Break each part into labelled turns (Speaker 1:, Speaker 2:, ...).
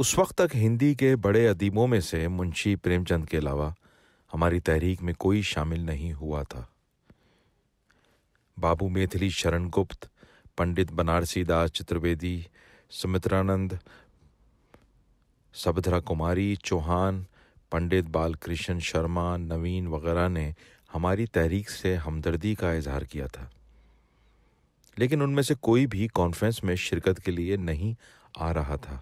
Speaker 1: उस वक्त तक हिंदी के बड़े अदीबों में से मुंशी प्रेमचंद के अलावा हमारी तहरीक में कोई शामिल नहीं हुआ था बाबू मेथली शरण गुप्त पंडित बनारसी दास चतुर्वेदी सुमित्रानंद सबधरा कुमारी चौहान पंडित बालकृष्ण शर्मा नवीन वगैरह ने हमारी तहरीक से हमदर्दी का इजहार किया था लेकिन उनमें से कोई भी कॉन्फ्रेंस में शिरकत के लिए नहीं आ रहा था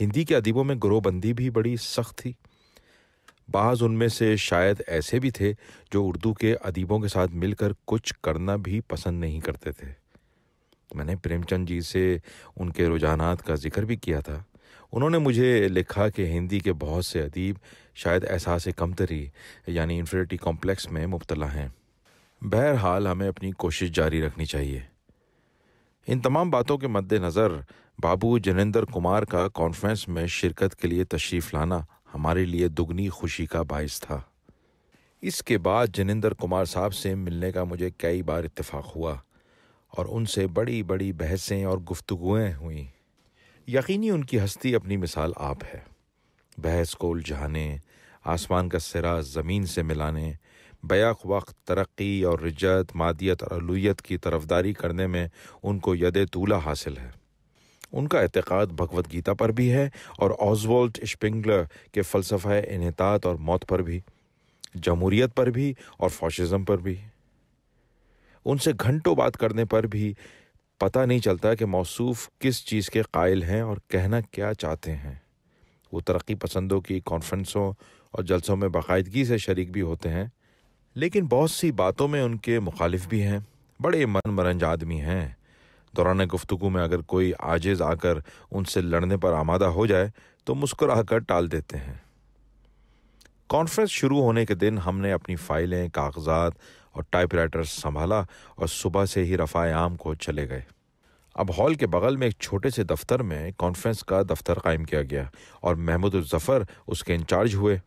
Speaker 1: हिंदी के अदीबों में गुरोबंदी भी बड़ी सख्त थी बाज़ उनमें से शायद ऐसे भी थे जो उर्दू के अदीबों के साथ मिलकर कुछ करना भी पसंद नहीं करते थे मैंने प्रेमचंद जी से उनके रुझानात का जिक्र भी किया था उन्होंने मुझे लिखा कि हिंदी के बहुत से अदीब शायद एहसास कमतरी यानी इन्फिनिटी कॉम्प्लेक्स में मुबतला हैं बहरहाल हमें अपनी कोशिश जारी रखनी चाहिए इन तमाम बातों के मद्देनज़र बाबू जनेंद्र कुमार का कॉन्फ्रेंस में शिरकत के लिए तशरीफ़ लाना हमारे लिए दुगनी खुशी का बायस था इसके बाद जनेंद्र कुमार साहब से मिलने का मुझे कई बार इत्तेफाक हुआ और उनसे बड़ी बड़ी बहसें और गुफ्तगुएँ हुईं यकीनी उनकी हस्ती अपनी मिसाल आप है बहस को उलझाने आसमान का सिरा ज़मीन से मिलाने बयाक वक्त तरक्की और रिजत मादियत और अलूत की तरफदारी करने में उनको यद तूला हासिल है उनका एतक़ाद भगवत गीता पर भी है और ऑजवोल्ट स्पिंगलर के फ़लसफ़ा इनहतात और मौत पर भी जमहूरीत पर भी और फॉशिज़म पर भी उनसे घंटों बात करने पर भी पता नहीं चलता कि मौसूफ किस चीज़ के कायल हैं और कहना क्या चाहते हैं वो तरक्की पसंदों की कॉन्फ्रेंसों और जलसों में बाकायदगी से शरीक भी होते हैं लेकिन बहुत सी बातों में उनके मुखालिफ भी हैं बड़े मन मरंज आदमी हैं दौरान गुफ्तु में अगर कोई आजिज़ आकर उनसे लड़ने पर आमादा हो जाए तो मुस्कुरा कर टाल देते हैं कॉन्फ्रेंस शुरू होने के दिन हमने अपनी फाइलें कागजात और टाइपराइटर संभाला और सुबह से ही रफ़ा आम को चले गए अब हॉल के बगल में एक छोटे से दफ्तर में कॉन्फ्रेंस का दफ्तर कायम किया गया और महमूद जफ़र उसके इंचार्ज हुए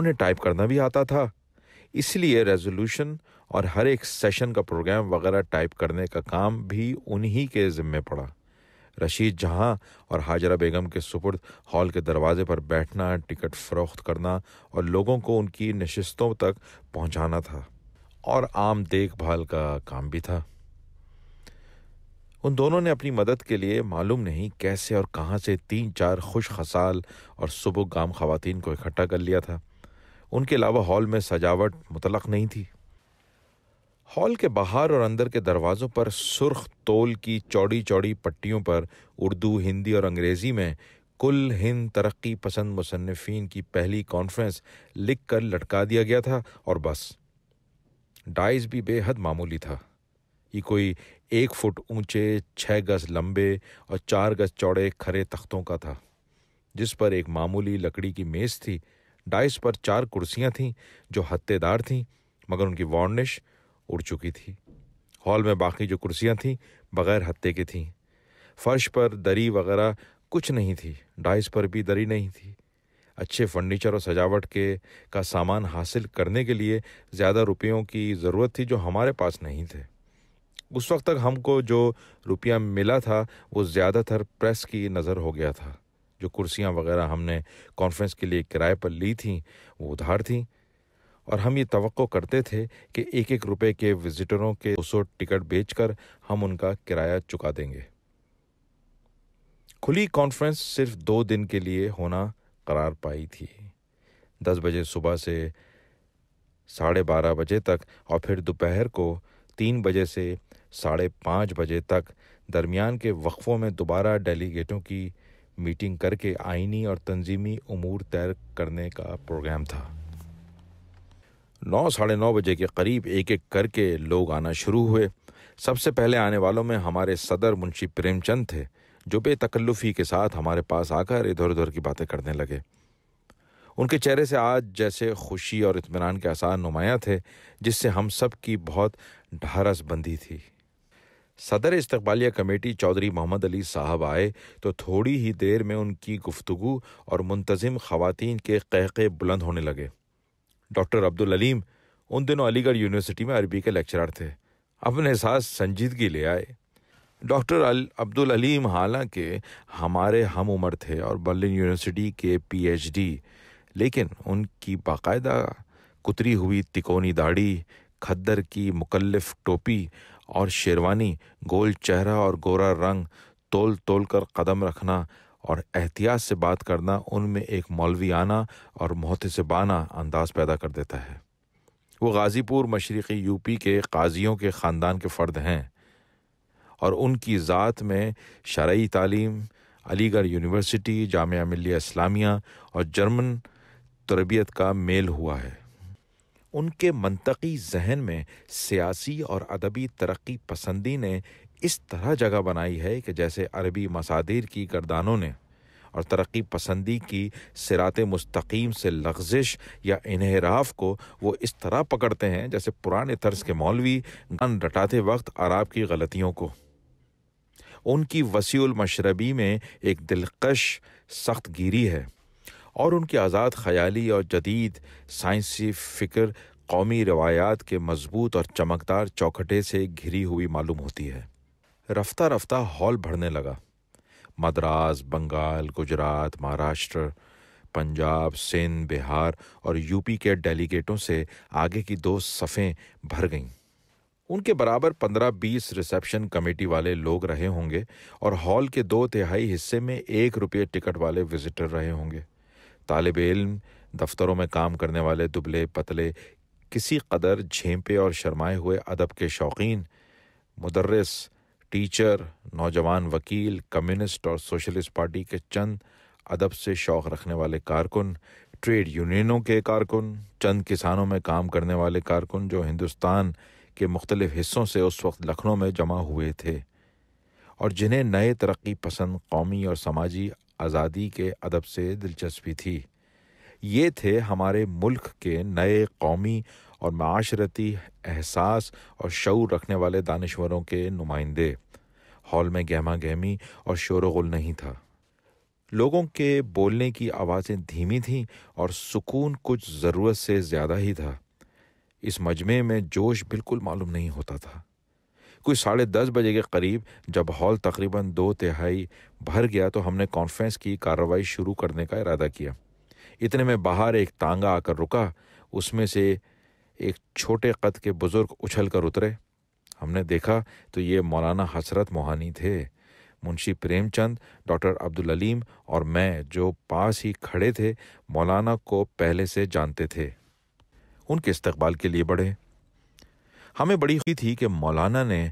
Speaker 1: उन्हें टाइप करना भी आता था इसलिए रेजोल्यूशन और हर एक सेशन का प्रोग्राम वगैरह टाइप करने का काम भी उन्हीं के ज़िम्मे पड़ा रशीद जहां और हाजरा बेगम के सुपुर्द हॉल के दरवाजे पर बैठना टिकट फ़रोख्त करना और लोगों को उनकी नशस्तों तक पहुंचाना था और आम देखभाल का काम भी था उन दोनों ने अपनी मदद के लिए मालूम नहीं कैसे और कहाँ से तीन चार खुश खसाल और सुबह गाम खातन को इकट्ठा कर लिया था उनके अलावा हॉल में सजावट मुतलक नहीं थी हॉल के बाहर और अंदर के दरवाज़ों पर सुर्ख तोल की चौड़ी चौड़ी पट्टियों पर उर्दू हिंदी और अंग्रेज़ी में कुल हिंद तरक्की पसंद मुसनफिन की पहली कॉन्फ्रेंस लिख कर लटका दिया गया था और बस डाइस भी बेहद मामूली था ये कोई एक फुट ऊंचे छः गज लंबे और चार गज चौड़े खरे तख्तों का था जिस पर एक मामूली लकड़ी की मेज़ थी डाइस पर चार कुर्सियाँ थीं जो हत्तेदार थीं मगर उनकी वार्निश उड़ चुकी थी हॉल में बाकी जो कुर्सियां थीं बगैर हत्ते की थीं फर्श पर दरी वगैरह कुछ नहीं थी डाइस पर भी दरी नहीं थी अच्छे फर्नीचर और सजावट के का सामान हासिल करने के लिए ज़्यादा रुपयों की ज़रूरत थी जो हमारे पास नहीं थे उस वक्त तक हमको जो रुपया मिला था वो ज़्यादातर प्रेस की नज़र हो गया था जो कुर्सियाँ वगैरह हमने कॉन्फ्रेंस के लिए किराए पर ली थीं वो उधार थीं और हम ये तो करते थे कि एक एक रुपए के विजिटरों के सौ टिकट बेचकर हम उनका किराया चुका देंगे खुली कॉन्फ्रेंस सिर्फ दो दिन के लिए होना करार पाई थी दस बजे सुबह से साढ़े बारह बजे तक और फिर दोपहर को तीन बजे से साढ़े पाँच बजे तक दरमियान के वक्फ़ों में दोबारा डेलीगेटों की मीटिंग करके आइनी और तंजीमी उमूर तय करने का प्रोग्राम था नौ साढ़े नौ बजे के करीब एक एक करके लोग आना शुरू हुए सबसे पहले आने वालों में हमारे सदर मुंशी प्रेमचंद थे जो बेतकल्लुफ़ी के साथ हमारे पास आकर इधर उधर की बातें करने लगे उनके चेहरे से आज जैसे खुशी और इतमान के आसार नुमाया थे जिससे हम सब की बहुत ढारस बंदी थी सदर इस्तबालिया कमेटी चौधरी मोहम्मद अली साहब आए तो थोड़ी ही देर में उनकी गुफ्तगु और मुंतज़म खुवान के कहके बुलंद होने लगे डॉक्टर अब्दुल अलीम उन दिनों अलीगढ़ यूनिवर्सिटी में अरबी के लेक्चरर थे अपने साथ संजीदगी ले आए डॉक्टर अल, अब्दुल अलीम हालांकि हमारे हम उम्र थे और बर्लिन यूनिवर्सिटी के पीएचडी लेकिन उनकी बाकायदा कुतरी हुई तिकोनी दाढ़ी खद्दर की मुकलफ़ टोपी और शेरवानी गोल चेहरा और गोरा रंग तोल तोल कर कदम रखना और एहतियात से बात करना उनमें एक मौलवियाना और मोहतसबाना अंदाज पैदा कर देता है वो गाज़ीपुर मशरक़ी यूपी के काजियों के ख़ानदान के फ़र्द हैं और उनकी ज़ात में शरय तालीम अलीगढ़ यूनिवर्सिटी जामिया मिल्लिया इस्लामिया और जर्मन तरबियत का मेल हुआ है उनके मनतकी जहन में सियासी और अदबी तरक्की पसंदी ने इस तरह जगह बनाई है कि जैसे अरबी मसादिर की गर्दानों ने और तरक्की पसंदी की सिरात मुस्तकीम से लग्जिश या इनहराफ को वो इस तरह पकड़ते हैं जैसे पुराने तर्ज के मौलवी गन रटाते वक्त अराब की गलतियों को उनकी वसील मशरबी में एक दिलकश सख्त गिरी है और उनकी आज़ाद ख्याली और जदीद साइंसी फ़िक्र कौमी रवायात के मजबूत और चमकदार चौखटे से घिरी हुई मालूम होती है रफ्ता रफ्ता हॉल भरने लगा मद्रास बंगाल गुजरात महाराष्ट्र पंजाब सिंध बिहार और यूपी के डेलीगेटों से आगे की दो सफ़ें भर गईं उनके बराबर पंद्रह बीस रिसेप्शन कमेटी वाले लोग रहे होंगे और हॉल के दो तिहाई हिस्से में एक रुपये टिकट वाले विजिटर रहे होंगे तालब इल्म दफ्तरों में काम करने वाले दुबले पतले किसी कदर झेंपे और शर्माए हुए अदब के शौकीन मुदर्रस टीचर नौजवान वकील कम्युनिस्ट और सोशलिस्ट पार्टी के चंद अदब से शौक़ रखने वाले कारकुन ट्रेड यूनियनों के कारकुन चंद किसानों में काम करने वाले कारकुन जो हिंदुस्तान के मुख्तलिफ हिस्सों से उस वक्त लखनऊ में जमा हुए थे और जिन्हें नए तरक्की पसंद कौमी और समाजी आज़ादी के अदब से दिलचस्पी थी ये थे हमारे मुल्क के नए कौमी और माशरती एहसास और शौर रखने वाले दानश्वरों के नुमाइंदे हॉल में गहमा गहमी और शोर गुल नहीं था लोगों के बोलने की आवाज़ें धीमी थीं और सुकून कुछ ज़रूरत से ज़्यादा ही था इस मजमे में जोश बिल्कुल मालूम नहीं होता था कोई साढ़े दस बजे के करीब जब हॉल तकरीबन दो तिहाई भर गया तो हमने कॉन्फ्रेंस की कार्रवाई शुरू करने का इरादा किया इतने में बाहर एक तांगा आकर रुका उसमें से एक छोटे कद के बुज़ुर्ग उछल कर उतरे हमने देखा तो ये मौलाना हसरत मोहानी थे मुंशी प्रेमचंद डॉक्टर अब्दुल अलीम और मैं जो पास ही खड़े थे मौलाना को पहले से जानते थे उनके इस्तबाल के लिए बढ़े हमें बड़ी खुशी थी कि मौलाना ने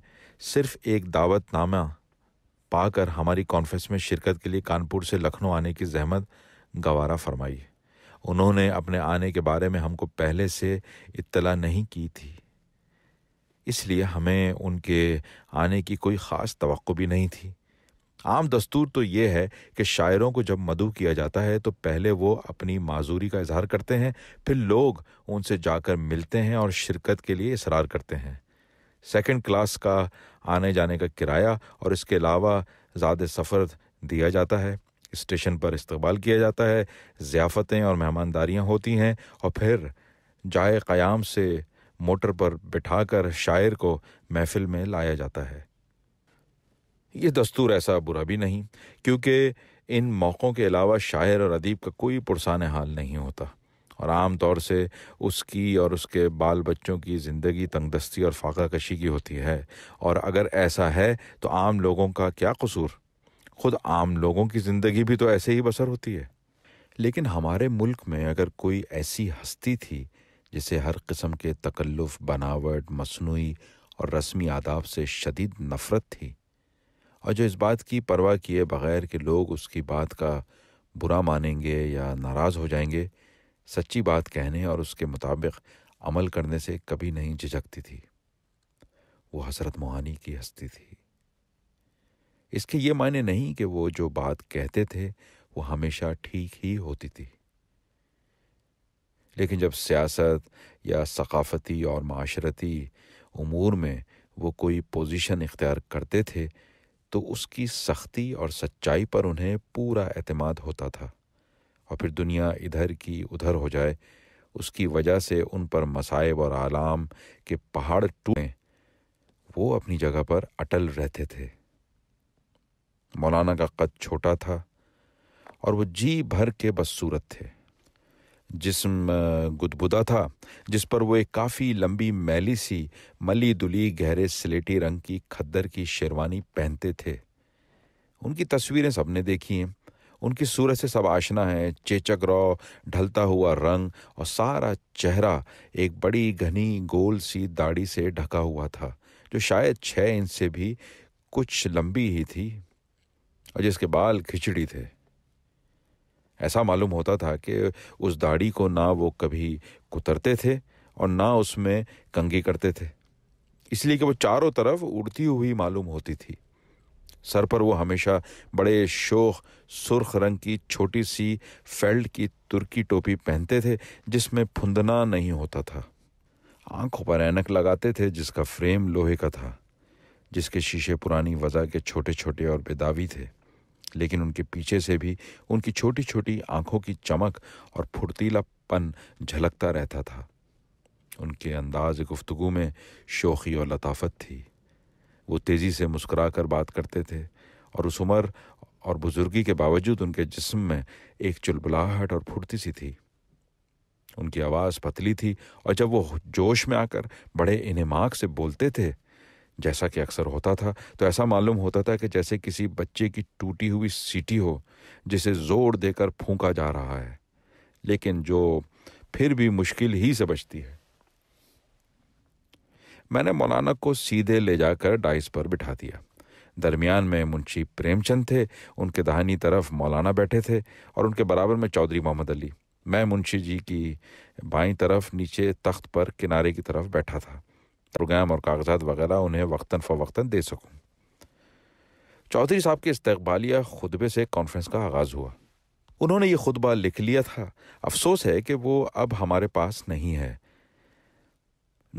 Speaker 1: सिर्फ एक दावतनामा पाकर हमारी कॉन्फ्रेंस में शिरकत के लिए कानपुर से लखनऊ आने की जहमत गवारा फरमाई उन्होंने अपने आने के बारे में हमको पहले से इत्तला नहीं की थी इसलिए हमें उनके आने की कोई ख़ास तो भी नहीं थी आम दस्तूर तो ये है कि शायरों को जब मधु किया जाता है तो पहले वो अपनी माजूरी का इजहार करते हैं फिर लोग उनसे जाकर मिलते हैं और शिरकत के लिए इसरार करते हैं सेकंड क्लास का आने जाने का किराया और इसके अलावा ज़्यादा सफ़र दिया जाता है स्टेशन पर इस्तबाल किया जाता है ज़ियाफ़तें और मेहमानदारियाँ होती हैं और फिर जाए क़याम से मोटर पर बिठा कर शायर को महफिल में लाया जाता है ये दस्तूर ऐसा बुरा भी नहीं क्योंकि इन मौक़ों के अलावा शायर और अदीब का कोई पुरसान हाल नहीं होता और आम तौर से उसकी और उसके बाल बच्चों की ज़िंदगी तंगदस्ती और फाका कशी की होती है और अगर ऐसा है तो आम लोगों का क्या कसूर खुद आम लोगों की ज़िंदगी भी तो ऐसे ही बसर होती है लेकिन हमारे मुल्क में अगर कोई ऐसी हस्ती थी जिसे हर किस्म के तकल्लुफ़ बनावट मसनू और रस्मी आदाब से शदीद नफ़रत थी और जो इस बात की परवाह किए बग़ैर कि लोग उसकी बात का बुरा मानेंगे या नाराज़ हो जाएंगे सच्ची बात कहने और उसके मुताबिक अमल करने से कभी नहीं झिझकती थी वो हसरत मोहानी की हस्ती थी इसके ये मायने नहीं कि वो जो बात कहते थे वो हमेशा ठीक ही होती थी लेकिन जब सियासत या सकाफ़ती और माशरती उमूर में वो कोई पोजीशन इख्तियार करते थे तो उसकी सख्ती और सच्चाई पर उन्हें पूरा अतमाद होता था और फिर दुनिया इधर की उधर हो जाए उसकी वजह से उन पर मसाइब और आलाम के पहाड़ टूटें वो अपनी जगह पर अटल रहते थे मौलाना का कद छोटा था और वो जी भर के बस सूरत थे जिसम गुदबुदा था जिस पर वो एक काफ़ी लंबी मैली सी मली दुली गहरे स्लेटी रंग की खद्दर की शेरवानी पहनते थे उनकी तस्वीरें सबने देखी हैं उनकी सूरत से सब आशना है चेचक रौ ढलता हुआ रंग और सारा चेहरा एक बड़ी घनी गोल सी दाढ़ी से ढका हुआ था जो शायद छः इंच से भी कुछ लंबी ही थी और जिसके बाल खिचड़ी थे ऐसा मालूम होता था कि उस दाढ़ी को ना वो कभी कुतरते थे और ना उसमें कंगी करते थे इसलिए कि वो चारों तरफ उड़ती हुई मालूम होती थी सर पर वो हमेशा बड़े शोख सुर्ख रंग की छोटी सी फेल्ड की तुर्की टोपी पहनते थे जिसमें फुंदना नहीं होता था आंखों पर ऐनक लगाते थे जिसका फ्रेम लोहे का था जिसके शीशे पुरानी वजह के छोटे छोटे और बेदावी थे लेकिन उनके पीछे से भी उनकी छोटी छोटी आंखों की चमक और फुर्तीलापन झलकता रहता था उनके अंदाज गुफ्तगु में शोखी और लताफत थी वो तेज़ी से मुस्करा कर बात करते थे और उस उम्र और बुज़ुर्गी के बावजूद उनके जिस्म में एक चुलबुलाहट और फुर्ती सी थी उनकी आवाज़ पतली थी और जब वो जोश में आकर बड़े इनमाक से बोलते थे जैसा कि अक्सर होता था तो ऐसा मालूम होता था कि जैसे किसी बच्चे की टूटी हुई सीटी हो जिसे ज़ोर देकर फूंका जा रहा है लेकिन जो फिर भी मुश्किल ही से बचती है मैंने मौलाना को सीधे ले जाकर डाइस पर बिठा दिया दरमियान में मुंशी प्रेमचंद थे उनके दाहिनी तरफ मौलाना बैठे थे और उनके बराबर में चौधरी मोहम्मद अली मैं मुंशी जी की बाई तरफ नीचे तख्त पर किनारे की तरफ बैठा था प्रोग्राम और कागजात वगैरह उन्हें वक्ता फ़वक्ता दे सकूँ चौधरी साहब के इस्तबालिया खुतबे से कॉन्फ्रेंस का आगाज़ हुआ उन्होंने ये खुतबा लिख लिया था अफसोस है कि वो अब हमारे पास नहीं है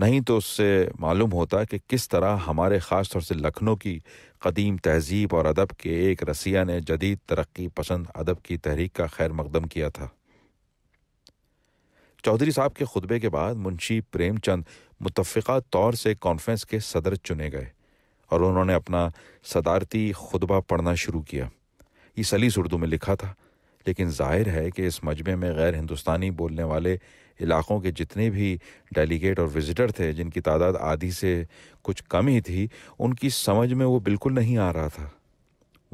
Speaker 1: नहीं तो उससे मालूम होता कि किस तरह हमारे ख़ास तौर से लखनऊ की कदीम तहजीब और अदब के एक रसिया ने जदीद तरक्की पसंद अदब की तहरीक का खैर मकदम किया था चौधरी साहब के खुतबे के बाद मुंशी प्रेमचंद मुतफ़ा तौर से कॉन्फ्रेंस के सदर चुने गए और उन्होंने अपना सदारती खुतबा पढ़ना शुरू किया ये सलीस उर्दू में लिखा था लेकिन जाहिर है कि इस मजमे में गैर हिंदुस्तानी बोलने वाले इलाक़ों के जितने भी डेलीगेट और विज़िटर थे जिनकी तादाद आधी से कुछ कम ही थी उनकी समझ में वो बिल्कुल नहीं आ रहा था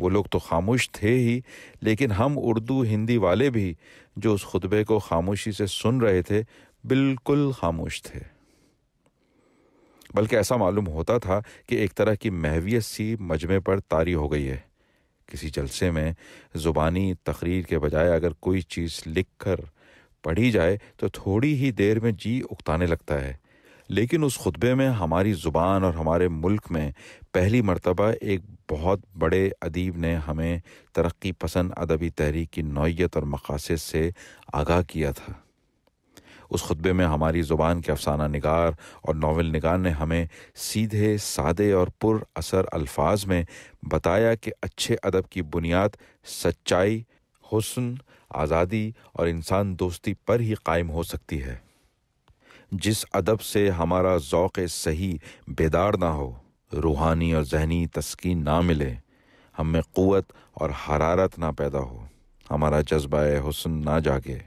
Speaker 1: वो लोग तो खामोश थे ही लेकिन हम उर्दू हिंदी वाले भी जो उस खुतबे को खामोशी से सुन रहे थे बिल्कुल खामोश थे बल्कि ऐसा मालूम होता था कि एक तरह की महवियत सी मजमे पर तारी हो गई है किसी जलसे में ज़ुबानी तकरीर के बजाय अगर कोई चीज़ लिख कर पढ़ी जाए तो थोड़ी ही देर में जी उकताने लगता है लेकिन उस खुतबे में हमारी ज़ुबान और हमारे मुल्क में पहली मरतबा एक बहुत बड़े अदीब ने हमें तरक्की पसंद अदबी तहरीक की नौीयत और मकासद से आगाह किया था उस खुतबे में हमारी ज़ुबान के अफसाना नगार और नावल नगार ने हमें सीधे सादे और पुर असर अल्फाज में बताया कि अच्छे अदब की बुनियाद सच्चाई हुसन आज़ादी और इंसान दोस्ती पर ही कायम हो सकती है जिस अदब से हमारा ओक़ सही बेदार ना हो रूहानी और जहनी तस्किन ना मिले हम में क़वत और हरारत ना पैदा हो हमारा जज्बा हुसन ना जागे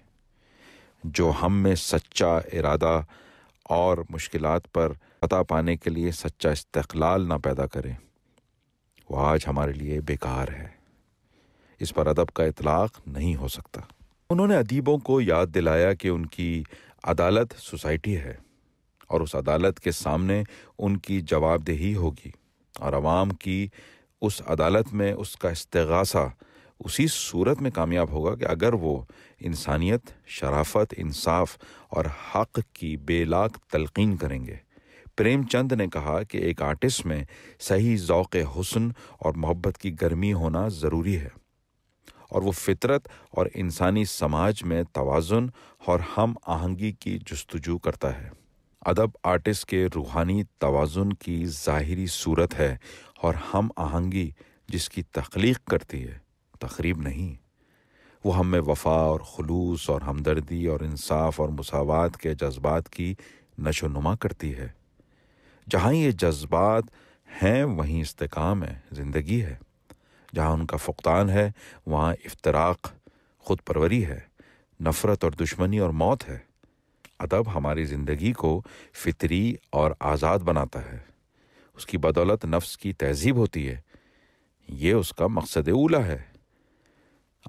Speaker 1: जो हम में सच्चा इरादा और मुश्किल पर पता पाने के लिए सच्चा इस्तलाल ना पैदा करें वह आज हमारे लिए बेकार है इस पर अदब का इतलाक़ नहीं हो सकता उन्होंने अदीबों को याद दिलाया कि उनकी अदालत सोसाइटी है और उस अदालत के सामने उनकी जवाबदेही होगी और आवाम की उस अदालत में उसका इस्तगासा उसी सूरत में कामयाब होगा कि अगर वो इंसानियत शराफत इंसाफ और हक की बेलाक तलकिन करेंगे प्रेमचंद ने कहा कि एक आर्टिस्ट में सही ओक़ हुसन और मोहब्बत की गर्मी होना ज़रूरी है और वो फितरत और इंसानी समाज में तोज़ुन और हम आहंगी की जस्तजू करता है अदब आर्टिस्ट के रूहानी तोज़ुन की ज़ाहरी सूरत है और हम आहंगी जिसकी तख्लीक करती है तकरीब नहीं वो हम में वफा और खलूस और हमदर्दी और इंसाफ और मसावत के जज्बात की नशो नुमा करती है जहाँ ये जज्बात हैं वहीं इस्तेकाम है ज़िंदगी है जहाँ उनका फुकदान है वहाँ इफ्तराक खुद परवरी है नफ़रत और दुश्मनी और मौत है अदब हमारी ज़िंदगी को फितरी और आज़ाद बनाता है उसकी बदौलत नफ्स की तहजीब होती है ये उसका मकसद ऊला है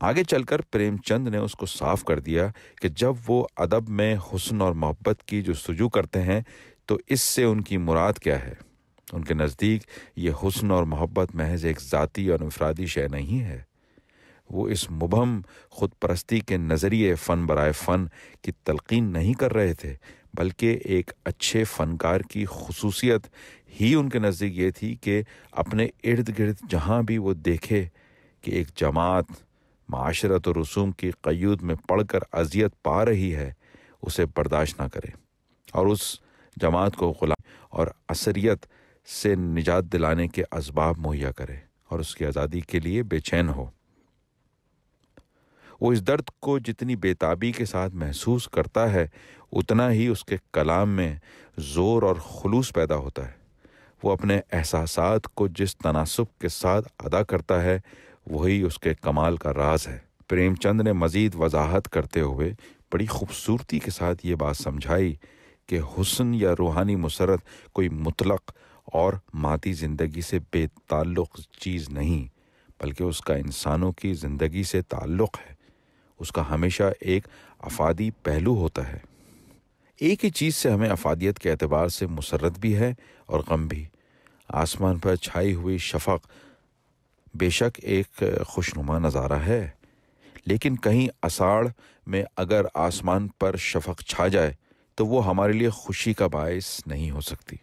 Speaker 1: आगे चलकर प्रेमचंद ने उसको साफ कर दिया कि जब वो अदब में हुसन और मोहब्बत की जो सजू करते हैं तो इससे उनकी मुराद क्या है उनके नज़दीक ये हुस्न और मोहब्बत महज एक ज़ाती और इनफरादी शय नहीं है वो इस मुबहम खुद परस्ती के नज़रिए फ़न बरए फ़न की तलकिन नहीं कर रहे थे बल्कि एक अच्छे फ़नकार की खसूसियत ही उनके नज़दीक ये थी कि अपने इर्द गिर्द जहाँ भी वो देखे कि एक जमात माशरत और रसूम की क़यूद में पढ़ कर अजियत पा रही है उसे बर्दाश्त ना करे और उस जमात को गुलाम और असरियत से निजात दिलाने के इसबाब मुहैया करे और उसकी आज़ादी के लिए बेचैन हो वो इस दर्द को जितनी बेताबी के साथ महसूस करता है उतना ही उसके कलाम में ज़ोर और खलूस पैदा होता है वो अपने एहसास को जिस तनासब के साथ अदा करता है वही उसके कमाल का राज है प्रेमचंद ने मज़ीद वजाहत करते हुए बड़ी खूबसूरती के साथ ये बात समझाई कि हुसन या रूहानी मसरत कोई मुतलक और माती ज़िंदगी से बेताल्लुक़ चीज़ नहीं बल्कि उसका इंसानों की ज़िंदगी से ताल्लुक़ है उसका हमेशा एक अफादी पहलू होता है एक ही चीज़ से हमें अफादियत के अतबार से मुसरत भी है और गम भी आसमान पर छाई हुई शफक बेशक एक खुशनुमा नज़ारा है लेकिन कहीं अषाढ़ में अगर आसमान पर शफक छा जाए तो वो हमारे लिए खुशी का बायस नहीं हो सकती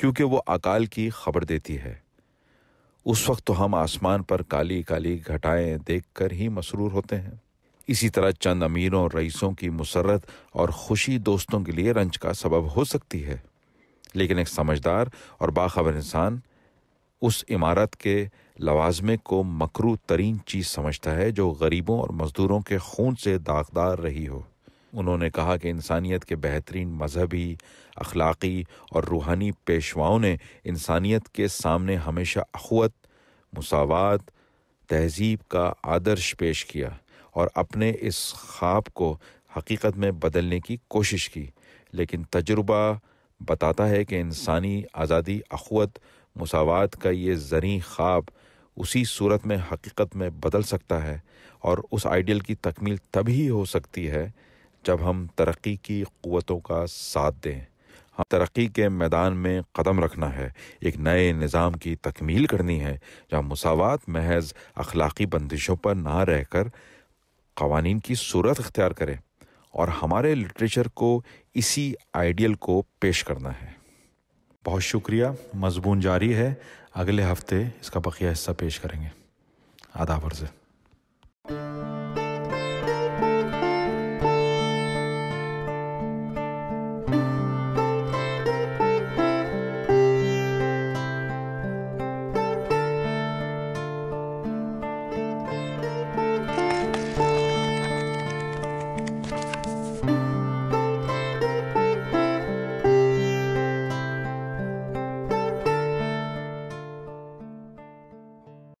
Speaker 1: क्योंकि वो अकाल की खबर देती है उस वक्त तो हम आसमान पर काली काली घटाएं देखकर ही मसरूर होते हैं इसी तरह चंद अमीरों रईसों की मुसरत और खुशी दोस्तों के लिए रंज का सबब हो सकती है लेकिन एक समझदार और बाखबर इंसान उस इमारत के लवाजमे को मकरू तरीन चीज़ समझता है जो गरीबों और मज़दूरों के खून से दागदार रही हो उन्होंने कहा कि इंसानियत के बेहतरीन मजहबी अखलाक़ी और रूहानी पेशवाओं ने इंसानियत के सामने हमेशा अखवत मसावत तहजीब का आदर्श पेश किया और अपने इस ख्वाब को हकीकत में बदलने की कोशिश की लेकिन तजुर्बा बताता है कि इंसानी आज़ादी अखवत मसावत का ये जरी ख्वाब उसी सूरत में हकीकत में बदल सकता है और उस आइडियल की तकमील तभी हो सकती है जब हम तरक्की की क़वतों का साथ दें हाँ, तरक्की के मैदान में कदम रखना है एक नए निज़ाम की तकमील करनी है जहाँ मसावत महज अखलाक़ी बंदिशों पर ना रह कर कवानीन की सूरत अख्तियार करें और हमारे लिटरेचर को इसी आइडियल को पेश करना है बहुत शुक्रिया मजमून जारी है अगले हफ्ते इसका बकिया हिस्सा पेश करेंगे आदाब वर्ज़